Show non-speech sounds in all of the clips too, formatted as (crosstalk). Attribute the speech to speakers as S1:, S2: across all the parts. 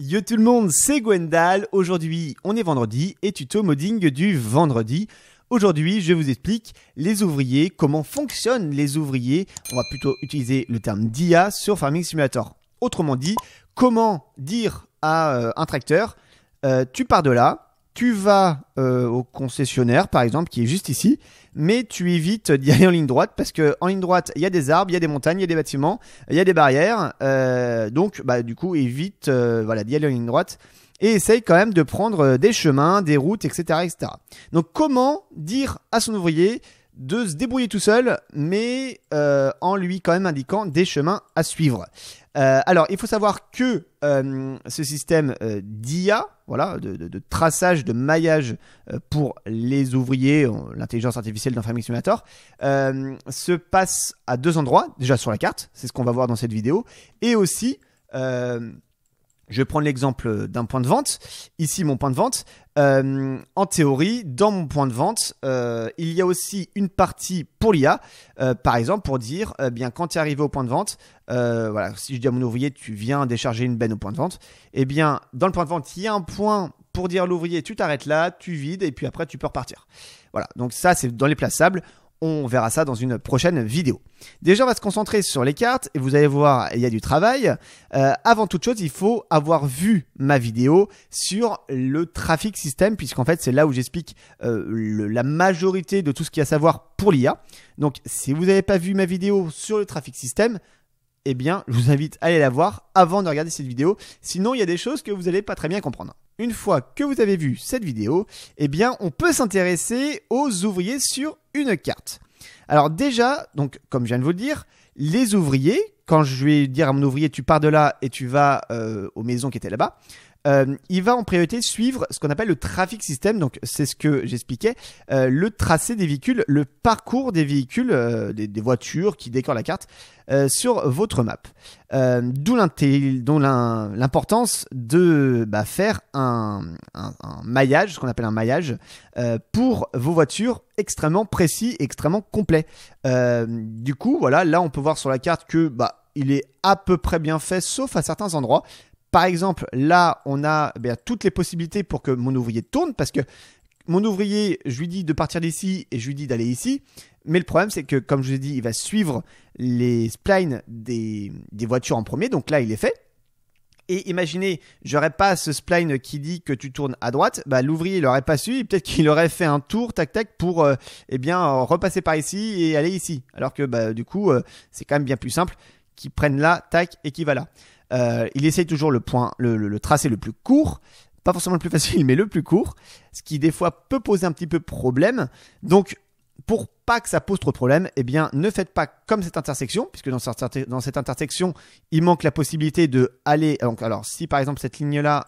S1: Yo tout le monde, c'est Gwendal. Aujourd'hui, on est vendredi et tuto modding du vendredi. Aujourd'hui, je vous explique les ouvriers, comment fonctionnent les ouvriers. On va plutôt utiliser le terme d'IA sur Farming Simulator. Autrement dit, comment dire à euh, un tracteur, euh, tu pars de là, tu vas euh, au concessionnaire par exemple qui est juste ici, mais tu évites d'y aller en ligne droite parce que en ligne droite, il y a des arbres, il y a des montagnes, il y a des bâtiments, il y a des barrières. Euh, donc, bah, du coup, évite euh, voilà, d'y aller en ligne droite et essaye quand même de prendre euh, des chemins, des routes, etc., etc. Donc, comment dire à son ouvrier de se débrouiller tout seul, mais euh, en lui quand même indiquant des chemins à suivre. Euh, alors, il faut savoir que euh, ce système d'IA, voilà, de, traçage, de maillage pour les ouvriers, l'intelligence artificielle d'un Farming Simulator, se passe à deux endroits, déjà sur la carte, c'est ce qu'on va voir dans cette vidéo, et aussi je vais prendre l'exemple euh, d'un point de vente. Ici, mon point de vente. Euh, en théorie, dans mon point de vente, euh, il y a aussi une partie pour l'IA, par exemple, pour dire, bien, quand tu es arrivé au point de vente, voilà, si je dis à mon ouvrier, tu viens décharger une benne au point de vente, eh bien, dans le point de vente, il y a un point pour dire à l'ouvrier, tu t'arrêtes là, tu vides, et puis après, tu peux repartir. Voilà, donc ça, c'est dans les plaçables. On verra ça dans une prochaine vidéo. Déjà, on va se concentrer sur les cartes et vous allez voir, il y a du travail. Euh, avant toute chose, il faut avoir vu ma vidéo sur le trafic système puisqu'en fait, c'est là où j'explique euh, la majorité de tout ce qu'il y a à savoir pour l'IA. Donc, si vous n'avez pas vu ma vidéo sur le trafic système eh bien, je vous invite à aller la voir avant de regarder cette vidéo. Sinon, il y a des choses que vous n'allez pas très bien comprendre. Une fois que vous avez vu cette vidéo, eh bien, on peut s'intéresser aux ouvriers sur une carte. Alors déjà, donc comme je viens de vous le dire, les ouvriers, quand je vais dire à mon ouvrier tu pars de là et tu vas euh, aux maisons qui étaient là-bas, euh, il va en priorité suivre ce qu'on appelle le trafic système. Donc, c'est ce que j'expliquais, euh, le tracé des véhicules, le parcours des véhicules, euh, des, voitures qui décorent la carte sur votre map. D'où l'importance de bah, faire un, maillage, ce qu'on appelle un maillage, pour vos voitures extrêmement précis, extrêmement complet. du coup, voilà, là on peut voir sur la carte que bah, il est à peu près bien fait, sauf à certains endroits. Par exemple, là, on a eh toutes les possibilités pour que mon ouvrier tourne parce que mon ouvrier, je lui dis de partir d'ici et je lui dis d'aller ici. Mais le problème, c'est que, comme je vous ai dit, il va suivre les splines des, voitures en premier. Donc là, il est fait. Et imaginez, n'aurais pas ce spline qui dit que tu tournes à droite, bah, l'ouvrier l'aurait pas su, peut-être qu'il aurait fait un tour tac tac pour euh, eh bien repasser par ici et aller ici. Alors que bah, du coup, euh, c'est quand même bien plus simple qu'il prenne là, tac et qu'il va là. Euh, il essaye toujours le point, le, tracé le plus court, pas forcément le plus facile, (laughs) mais le plus court, ce qui des fois peut poser un petit peu problème. Donc pour pas que ça pose trop de problème, eh bien ne faites pas comme cette intersection, puisque dans cette, intersection, il manque la possibilité de aller. Euh, donc, alors si par exemple cette ligne là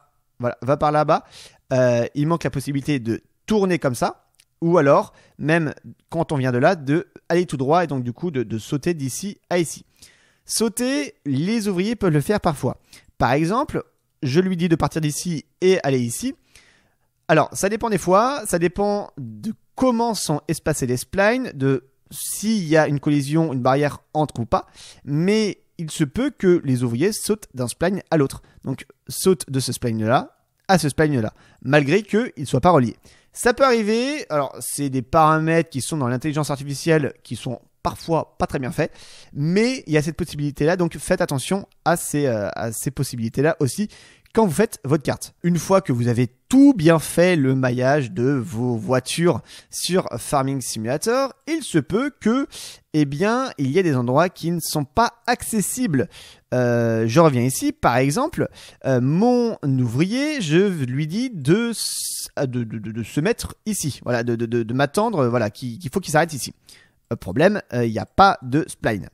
S1: va par là-bas, euh, il manque la possibilité de tourner comme ça, ou alors même quand on vient de là, de aller tout droit et donc du coup de sauter d'ici à ici. Sauter, les ouvriers peuvent le faire parfois. Par exemple, je lui dis de partir d'ici et aller ici. Alors, ça dépend des fois, ça dépend de comment sont espacés les splines, de s'il y a une collision, une barrière entre ou pas, mais il se peut que les ouvriers sautent d'un spline à l'autre. Donc, sautent de ce spline-là à ce spline-là, malgré qu'ils ne soient pas reliés. Ça peut arriver, alors c'est des paramètres qui sont dans l'intelligence artificielle qui sont parfois pas très bien fait, mais il y a cette possibilité-là, donc faites attention à ces, euh, à ces possibilités-là aussi quand vous faites votre carte. Une fois que vous avez tout bien fait le maillage de vos voitures sur Farming Simulator, il se peut que, eh bien, il y ait des endroits qui ne sont pas accessibles. Euh, je reviens ici, par exemple, euh, mon ouvrier, je lui dis de, de, se mettre ici, voilà, de, m'attendre, voilà, qu'il faut qu'il s'arrête ici. Euh, problème, euh, il n'y a pas de spline.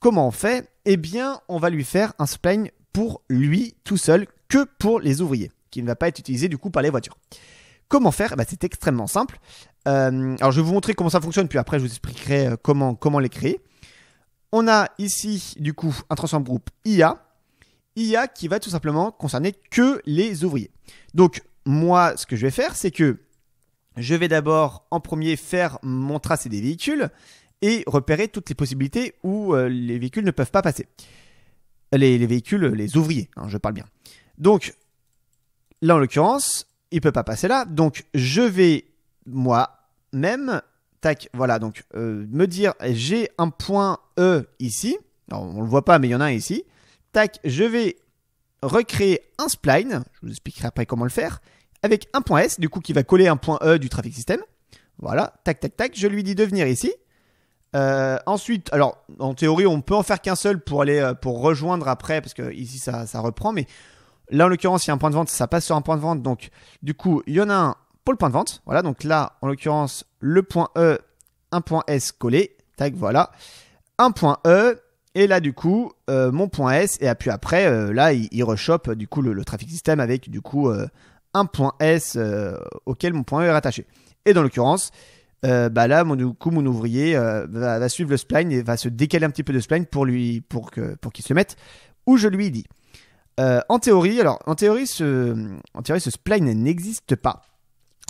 S1: Comment on fait Eh bien, on va lui faire un spline pour lui tout seul, que pour les ouvriers, qui ne va pas être utilisé du coup par les voitures. Comment faire bah, C'est extrêmement simple. Euh, alors je vais vous montrer comment ça fonctionne, puis après je vous expliquerai comment, comment les créer. On a ici du coup un transform group IA, IA qui va tout simplement concerner que les ouvriers. Donc moi ce que je vais faire c'est que je vais d'abord en premier faire mon tracé des véhicules et repérer toutes les possibilités où euh, les véhicules ne peuvent pas passer. Les, véhicules, les ouvriers, hein, je parle bien. Donc, là en l'occurrence, il peut pas passer là. Donc, je vais moi-même, tac, voilà, donc euh, me dire j'ai un point E ici. on le voit pas, mais il y en a un ici. Tac, je vais recréer un spline. Je vous expliquerai après comment le faire avec un point S, du coup qui va coller un point E du trafic système. Voilà, tac, tac, tac. Je lui dis de venir ici. Euh, ensuite, alors en théorie, on peut en faire qu'un seul pour aller euh, pour rejoindre après, parce que ici ça, ça reprend, mais là en l'occurrence, il y a un point de vente, ça passe sur un point de vente, donc du coup, il y en a un pour le point de vente. Voilà, donc là en l'occurrence, le point E, un point S collé, tac, voilà, un point E, et là du coup, euh, mon point S, et puis après, là, il, il du coup le, le, trafic système avec du coup un point S euh, auquel mon point E est rattaché. Et dans l'occurrence, euh, bah là, mon, mon ouvrier euh, va, suivre le spline et va se décaler un petit peu de spline pour lui, pour que, pour qu'il se mette où je lui dis. en théorie, alors en théorie, ce, en théorie, ce spline n'existe pas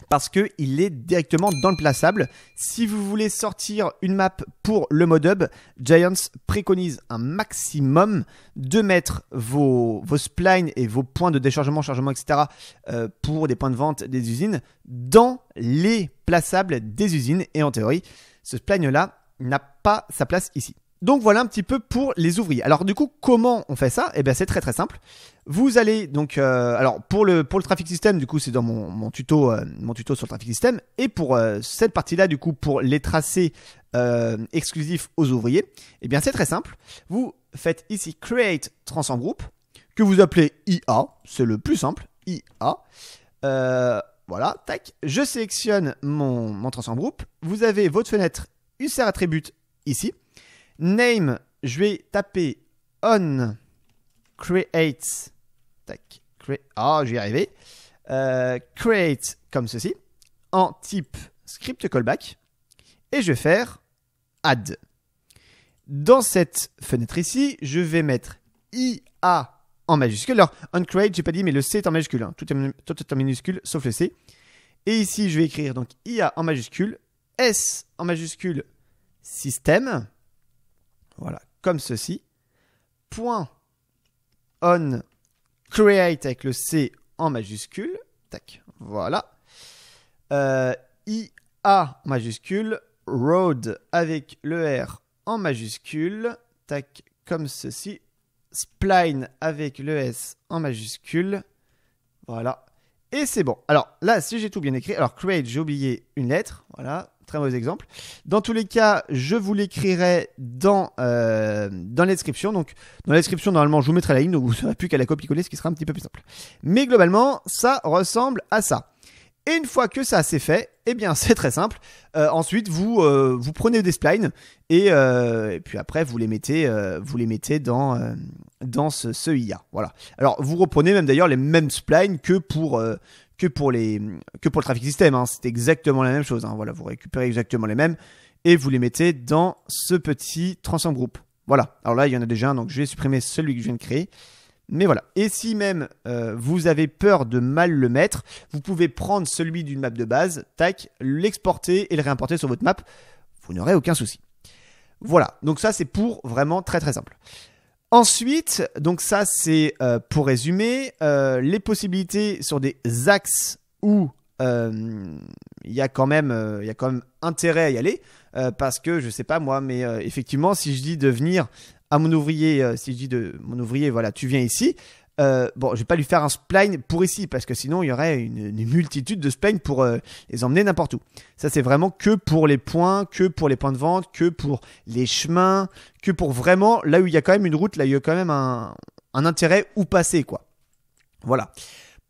S1: parce qu'il est directement dans le plaçable. Si vous voulez sortir une map pour le hub, Giants préconise un maximum de mettre vos, vos splines et vos points de déchargement, chargement, etc. Euh, pour des points de vente des usines dans les plaçables des usines. Et en théorie, ce spline-là n'a pas sa place ici. Donc voilà un petit peu pour les ouvriers. Alors du coup, comment on fait ça Eh bien c'est très très simple. Vous allez donc, euh, alors pour le pour le traffic system, du coup c'est dans mon, mon tuto euh, mon tuto sur le traffic system et pour euh, cette partie-là, du coup pour les tracés exclusifs aux ouvriers, eh bien c'est très simple. Vous faites ici create trans Group », que vous appelez IA, c'est le plus simple IA. voilà, tac. Je sélectionne mon mon trans groupe. Vous avez votre fenêtre user attribute ici. Name, je vais taper on create, create. Ah, je vais euh, create comme ceci. En type script callback. Et je vais faire add. Dans cette fenêtre ici, je vais mettre IA en majuscule. Alors, on create, j'ai pas dit, mais le C est en majuscule. Hein. Tout, est, tout en minuscule sauf le C. Et ici, je vais écrire donc IA en majuscule, S en majuscule, système. Voilà, comme ceci. Point on create avec le C en majuscule. Tac, voilà. Euh, I IA en majuscule. Road avec le R en majuscule. Tac, comme ceci. Spline avec le S en majuscule. Voilà. Et c'est bon. Alors là, si j'ai tout bien écrit, alors create, j'ai oublié une lettre. Voilà très mauvais exemple. Dans tous les cas, je vous l'écrirai dans, euh, dans la description. Donc, dans la description, normalement, je vous mettrai la ligne, donc vous n'aurez plus qu'à la copier-coller, ce qui sera un petit peu plus simple. Mais globalement, ça ressemble à ça. Et une fois que ça c'est fait, eh bien (laughs) c'est très simple. Euh, ensuite, vous, euh, vous prenez des splines et, puis après vous les mettez, vous les mettez dans, dans ce, ce, IA. Voilà. Alors vous reprenez même d'ailleurs les mêmes splines que pour, que pour, les, que pour le trafic système. Hein. C'est exactement la même chose. Hein. Voilà, vous récupérez exactement les mêmes et vous les mettez dans ce petit transform groupe Voilà. Alors là, il y en a déjà un, donc je vais supprimer celui que je viens de créer. Mais voilà. Et si même euh, vous avez peur de mal le mettre, vous pouvez prendre celui d'une map de base, tac, l'exporter et le réimporter sur votre map. Vous n'aurez aucun souci. Voilà. Donc ça, c'est pour vraiment très très simple. Ensuite, donc ça c'est euh, pour résumer, euh, les possibilités sur des axes où euh, il y, a quand même, y a quand même intérêt à y aller, parce que je sais pas moi, mais effectivement si je dis de venir à mon ouvrier, si je dis de mon ouvrier, voilà, tu viens ici, euh, bon, je vais pas lui faire un spline pour ici parce que sinon il y aurait une, multitude de splines pour euh, les emmener n'importe où. Ça c'est vraiment que pour les points, que pour les points de vente, que pour les chemins, que pour vraiment là où il y a quand même une route, là il y a quand même un, un intérêt où passer quoi. Voilà.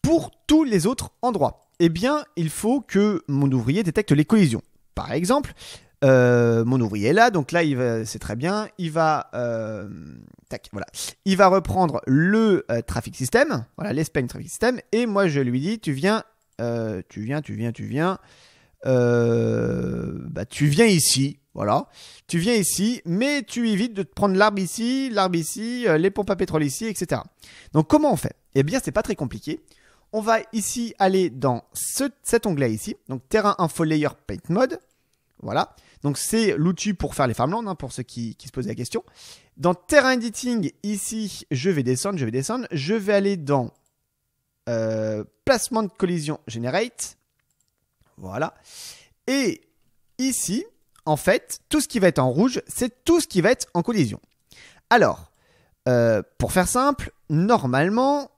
S1: Pour tous les autres endroits, eh bien il faut que mon ouvrier détecte les collisions. Par exemple, euh, mon ouvrier est là, donc là, c'est très bien. Il va, euh, voilà. Il va reprendre le euh, trafic système, voilà, l'Espagne trafic système, et moi je lui dis, tu viens, tu viens, tu viens, tu viens, bah, tu viens ici, voilà. Tu viens ici, mais tu évites de te prendre l'arbre ici, l'arbre ici, les pompes à pétrole ici, etc. Donc comment on fait Eh bien, c'est pas très compliqué. On va ici aller dans cet onglet ici, donc terrain info layer paint mode. Voilà. Donc c'est l'outil pour faire les farmlands, hein, pour ceux qui, se posent la question. Dans terrain editing, ici, je vais descendre, je vais descendre. Je vais aller dans euh, placement de collision generate. Voilà. Et ici, en fait, tout ce qui va être en rouge, c'est tout ce qui va être en collision. Alors, euh, pour faire simple, normalement,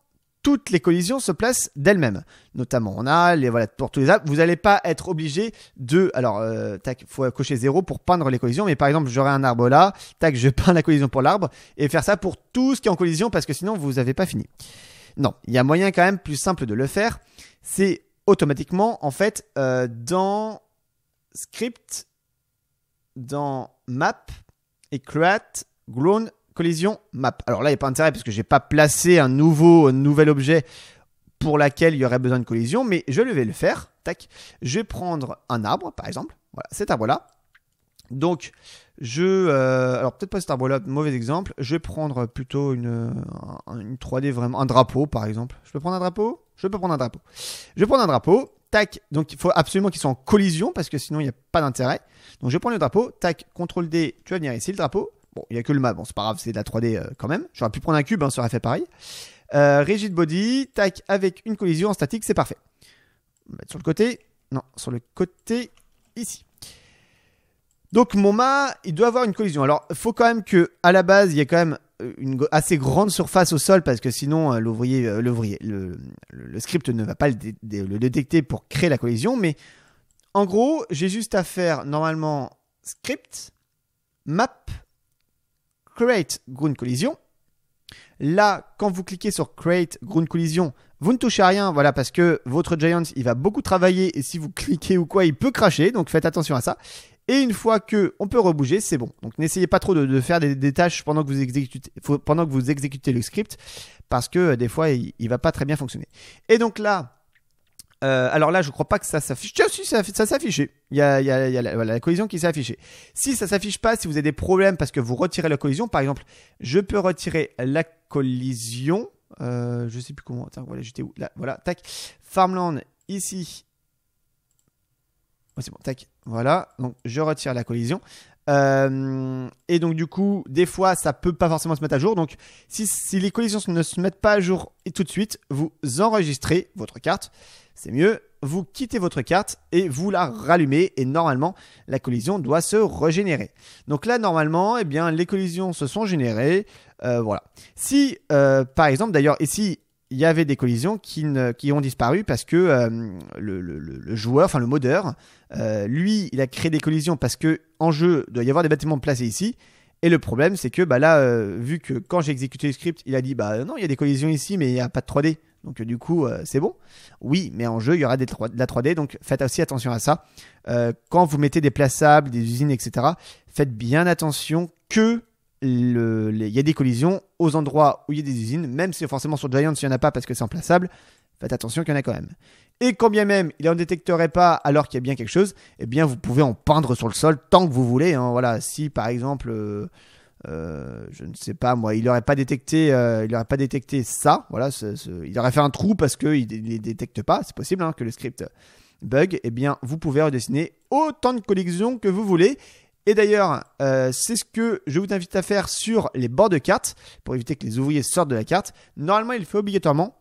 S1: toutes les collisions se placent d'elles-mêmes. Notamment, on a les voilà pour tous les arbres. Vous n'allez pas être obligé de alors euh, tac, faut cocher zéro pour peindre les collisions. Mais par exemple, j'aurai un arbre là, tac, je peins la collision pour l'arbre et faire ça pour tout ce qui est en collision parce que sinon vous n'avez pas fini. Non, il y a moyen quand même plus simple de le faire. C'est automatiquement en fait euh, dans script, dans map et create grown collision map. Alors là, il n'y a pas intérêt parce que j'ai pas placé un nouveau, nouvel objet pour laquelle il y aurait besoin de collision, mais je vais le faire. Tac. Je vais prendre un arbre, par exemple. Voilà, cet arbre-là. Donc, je. Euh, alors, peut-être pas cet arbre-là, mauvais exemple. Je vais prendre plutôt une, 3D vraiment. Un drapeau, par exemple. Je peux prendre un drapeau Je peux prendre un drapeau. Je vais prendre un drapeau. Tac. Donc, il faut absolument qu'il soit en collision parce que sinon, il n'y a pas d'intérêt. Donc, je prends le drapeau. Tac. CTRL D. Tu vas venir ici, le drapeau. Bon, il n'y a que le mât, bon, c'est pas grave, c'est de la 3D euh, quand même. J'aurais pu prendre un cube, on hein, ça aurait fait pareil. Euh, rigid body, tac, avec une collision en statique, c'est parfait. On va mettre sur le côté. Non, sur le côté, ici. Donc mon mât, il doit avoir une collision. Alors, il faut quand même que à la base, il y ait quand même euh, une assez grande surface au sol parce que sinon euh, l'ouvrier, le, script ne va pas le, détecter pour créer la collision. Mais en gros, j'ai juste à faire normalement script map Create Ground Collision. Là, quand vous cliquez sur Create Ground Collision, vous ne touchez à rien, voilà, parce que votre Giant, il va beaucoup travailler et si vous (laughs) cliquez ou quoi, il peut cracher, donc faites attention à ça. Et une fois que on peut rebouger, c'est bon. Donc n'essayez pas trop de, faire des, tâches pendant que vous exécutez, pendant que vous exécutez le script, parce que euh, des fois, il, il va pas très bien fonctionner. Et donc là, euh, alors là, je crois pas que ça s'affiche. Tiens, si, ça, ça s'affiche. Il y a, la, collision qui s'est affichée. Si ça s'affiche pas, si vous avez des problèmes parce que vous retirez la collision, par exemple, je peux retirer la collision. Euh, je sais plus comment. voilà, j'étais où Là, voilà, tac. Farmland, ici. c'est bon, tac. Voilà, donc je retire la collision. Euh, et donc du coup, des fois, ça peut pas forcément se mettre à jour. Donc, si, les collisions ne se mettent pas à jour tout de suite, vous enregistrez votre carte c'est mieux, vous quittez votre carte et vous la rallumez et normalement la collision doit se régénérer. Donc là normalement eh bien les collisions se sont générées. Euh, voilà. Si euh, par exemple d'ailleurs ici il y avait des collisions qui, qui ont disparu parce que euh, le, joueur, enfin le modeur, lui il a créé des collisions parce que en jeu doit y avoir des bâtiments placés ici. Et le problème c'est que bah là vu que quand j'ai exécuté le script il a dit bah non il y a des collisions ici mais il n'y a pas de 3D. Donc euh, du coup, euh, c'est bon. Oui, mais en jeu, il y aura de la 3D, donc faites aussi attention à ça. Euh, quand vous mettez des plaçables, des usines, etc., faites bien attention que y a des collisions aux endroits où il y a des usines, même si forcément sur Giants, il n'y en a pas parce que c'est en plaçable. Faites attention qu'il y en a quand même. Et quand bien même il n'en détecterait pas alors qu'il y a bien quelque chose, eh bien vous pouvez en peindre sur le sol tant que vous voulez. Hein. Voilà, si par exemple... Euh, je ne sais pas moi, il n'aurait pas détecté, euh, il aurait pas détecté ça. Voilà, il aurait fait un trou parce qu'il ne les détecte pas. C'est possible hein, que le script bug. Eh bien, vous pouvez redessiner autant de collections que vous voulez. Et d'ailleurs, euh, c'est ce que je vous invite à faire sur les bords de cartes pour éviter que les ouvriers sortent de la carte. Normalement, il le fait obligatoirement,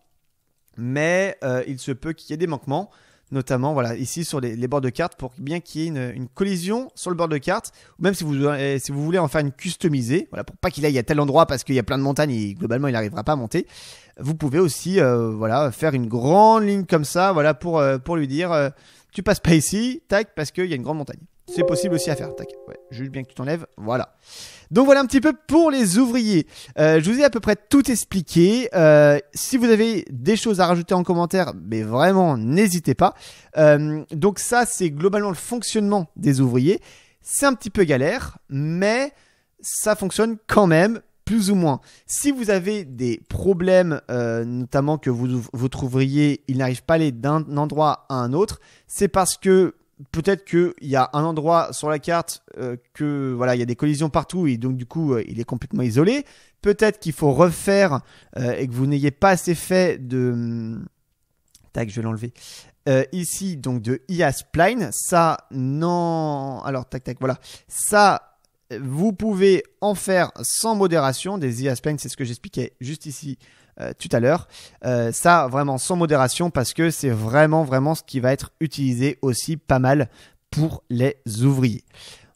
S1: mais il se peut qu'il y ait des manquements notamment voilà ici sur les, bords de cartes pour bien qu'il y ait une, collision sur le bord de carte ou même si vous euh, si vous voulez en faire une customisée voilà pour pas qu'il aille à tel endroit parce qu'il y a plein de montagnes et globalement il n'arrivera pas à monter vous pouvez aussi euh, voilà faire une grande ligne comme ça voilà pour euh, pour lui dire tu passes pas ici tac parce qu'il y a une grande montagne c'est possible aussi à faire tac ouais, juste bien que tu t'enlèves voilà donc voilà un petit peu pour les ouvriers. Euh, je vous ai à peu près tout expliqué. Euh, si vous avez des choses à rajouter en commentaire, mais vraiment n'hésitez pas. Euh, donc ça c'est globalement le fonctionnement des ouvriers. C'est un petit peu galère, mais ça fonctionne quand même plus ou moins. Si vous avez des problèmes, notamment que vous, ouvrier, il n'arrive pas à aller d'un endroit à un autre, c'est parce que peut-être qu'il y a un endroit sur la carte euh, que voilà il y a des collisions partout et donc du coup euh, il est complètement isolé. Peut-être qu'il faut refaire euh, et que vous n'ayez pas assez fait de hmm, tac je vais l'enlever. ici donc de IA spline ça non alors tac tac voilà ça vous pouvez en faire sans modération des IA Spline, c'est ce que j'expliquais juste ici euh, tout à l'heure. Euh, ça, vraiment sans modération, parce que c'est vraiment, vraiment ce qui va être utilisé aussi pas mal pour les ouvriers.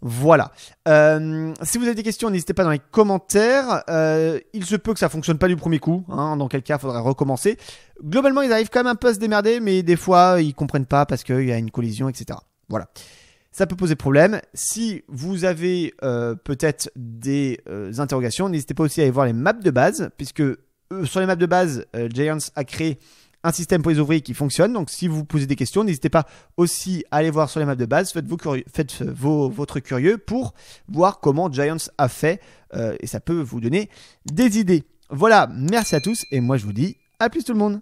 S1: Voilà. Euh, si vous avez des questions, n'hésitez pas dans les commentaires. Euh, il se peut que ça fonctionne pas du premier coup, hein. dans quel cas il faudrait recommencer. Globalement, ils arrivent quand même un peu à se démerder, mais des fois, ils comprennent pas parce qu'il y a une collision, etc. Voilà. Ça peut poser problème. Si vous avez peut-être des interrogations, n'hésitez pas aussi à aller voir les maps de base, puisque euh, sur les maps de base, euh, Giants a créé un système pour les ouvriers qui fonctionne. Donc, si vous posez des questions, n'hésitez pas aussi à aller voir sur les maps de base. Faites, vous curieux, faites votre curieux pour voir comment Giants a fait. Euh, et ça peut vous donner des idées. Voilà, merci à tous. Et moi, je vous dis à plus tout le monde.